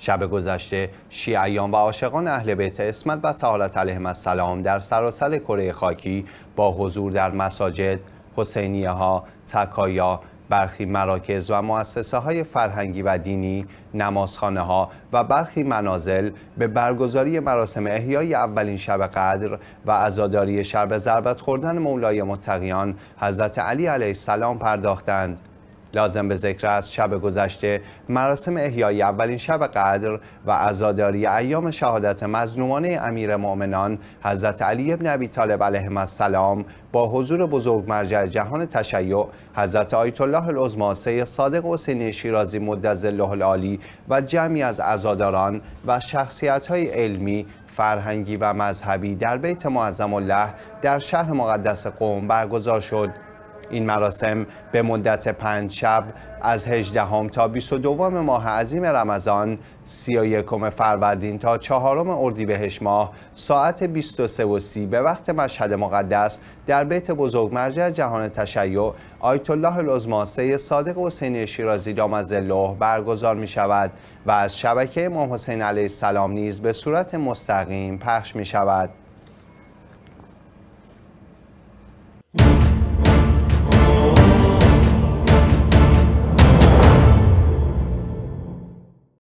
شب گذشته شیعیان و عاشقان اهل بیت اسمت و تعالت علیهم السلام در سراسر کره خاکی با حضور در مساجد، حسینیه ها، تکایا، برخی مراکز و مؤسسه های فرهنگی و دینی، نمازخانه ها و برخی منازل به برگزاری مراسم احیای اولین شب قدر و عزاداری شب ضربت خوردن مولای متقیان حضرت علی علیه السلام پرداختند لازم به ذکر است شب گذشته مراسم احیای اولین شب قدر و عزاداری ایام شهادت مظلومانه امیر مؤمنان حضرت علی ابن ابی طالب علیه السلام با حضور بزرگ مرجع جهان تشیع حضرت آیت الله العظما سید صادق حسینی شیرازی الله العالی و جمعی از عزاداران و های علمی فرهنگی و مذهبی در بیت معظم الله در شهر مقدس قوم برگزار شد این مراسم به مدت پنج شب از 18 هم تا 22 ماه عظیم رمضان 31 فروردین تا 4 اردیبهشت ماه ساعت 23 و به وقت مشهد مقدس در بیت بزرگ مرجع جهان تشیع آیت الله العظما صادق حسین شیرازی از الله برگزار می شود و از شبکه امام حسین علیه السلام نیز به صورت مستقیم پخش می شود